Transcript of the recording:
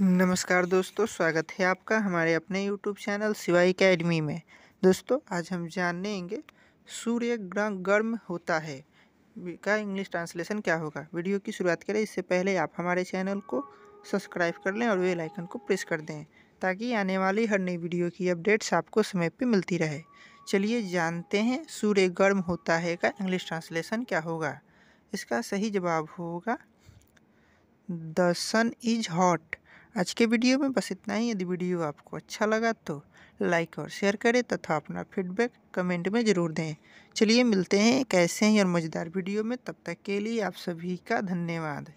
नमस्कार दोस्तों स्वागत है आपका हमारे अपने यूट्यूब चैनल सिवाई अकेडमी में दोस्तों आज हम जानेंगे सूर्य गर्म होता है का इंग्लिश ट्रांसलेशन क्या होगा वीडियो की शुरुआत करें इससे पहले आप हमारे चैनल को सब्सक्राइब कर लें और वे आइकन को प्रेस कर दें ताकि आने वाली हर नई वीडियो की अपडेट्स आपको समय पर मिलती रहे चलिए जानते हैं सूर्य गर्म होता है का इंग्लिश ट्रांसलेशन क्या होगा इसका सही जवाब होगा द सन इज हॉट आज के वीडियो में बस इतना ही यदि वीडियो आपको अच्छा लगा तो लाइक और शेयर करें तथा अपना फीडबैक कमेंट में ज़रूर दें चलिए मिलते हैं एक ऐसे ही और मज़ेदार वीडियो में तब तक के लिए आप सभी का धन्यवाद